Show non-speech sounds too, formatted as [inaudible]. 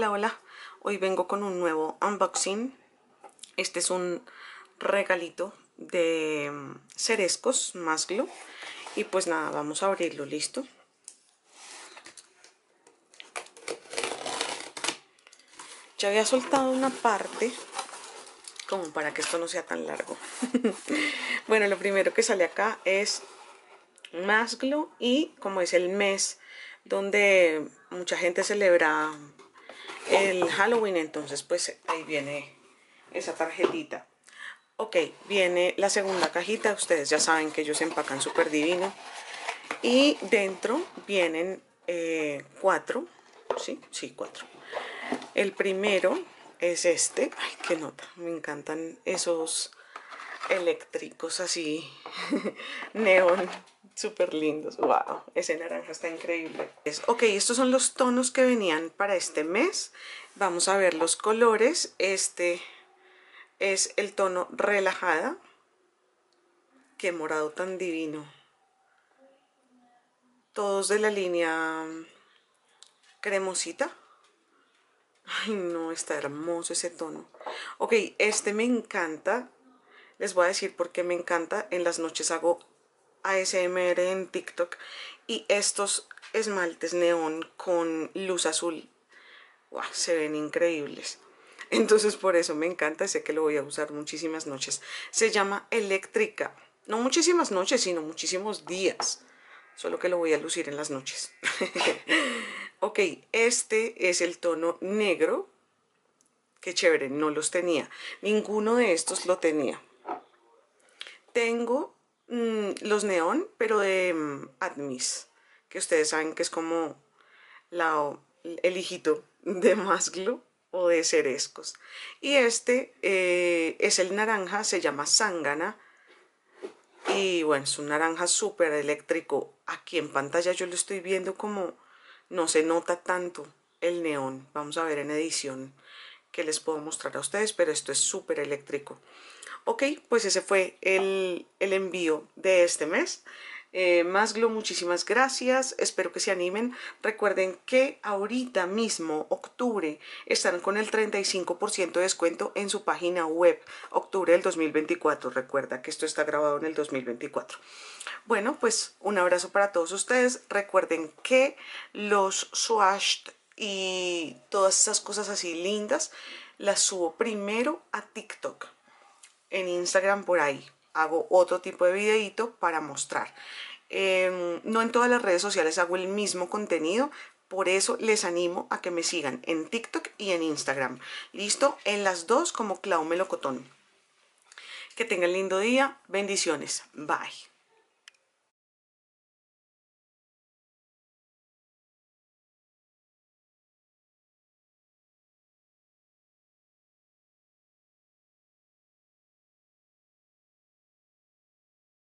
Hola, hola. Hoy vengo con un nuevo unboxing. Este es un regalito de mm, Cerescos Masglo Y pues nada, vamos a abrirlo, ¿listo? Ya había soltado una parte como para que esto no sea tan largo. [laughs] bueno, lo primero que sale acá es Masglo y como es el mes donde mucha gente celebra el Halloween, entonces pues ahí viene esa tarjetita. Ok, viene la segunda cajita, ustedes ya saben que ellos empacan súper divino. Y dentro vienen eh, cuatro, ¿sí? Sí, cuatro. El primero es este, ay, qué nota, me encantan esos eléctricos así, [laughs] neón, súper lindos. ¡Wow! Ese naranja está increíble. Ok, estos son los tonos que venían para este mes. Vamos a ver los colores. Este es el tono relajada. ¡Qué morado tan divino! Todos de la línea mm, cremosita. Ay, no, está hermoso ese tono. Ok, este me encanta les voy a decir por qué me encanta. En las noches hago ASMR en TikTok y estos esmaltes neón con luz azul se ven increíbles entonces por eso me encanta sé que lo voy a usar muchísimas noches se llama eléctrica no muchísimas noches sino muchísimos días solo que lo voy a lucir en las noches [laughs] ok este es el tono negro qué chévere no los tenía ninguno de estos lo tenía tengo mm, los neón, pero de mm, Admis, que ustedes saben que es como la, el hijito [laughs] de Masglo o de Cerescos. Y este eh, es el naranja, se llama Sangana. Y bueno, es un naranja súper eléctrico. Aquí en pantalla yo lo estoy viendo como no se nota tanto el neón. Vamos a ver en edición que les puedo mostrar a ustedes, pero esto es súper eléctrico. Ok, pues ese fue el, envío de este mes. Eh, muchísimas gracias. Espero que se animen. Recuerden que ahorita mismo, octubre, están con el 35% de descuento en su página web. Octubre del 2024. Recuerda que esto está grabado en el 2024. Bueno, pues un abrazo para todos ustedes. Recuerden que los swash y todas esas cosas así lindas las subo primero a TikTok en Instagram por ahí. Hago otro tipo de videito para mostrar. Em, no en todas las redes sociales hago el mismo contenido, por eso les animo a que me sigan en TikTok y en Instagram. Listo, en las dos como Clau Melocotón. Que tengan lindo día, bendiciones, bye.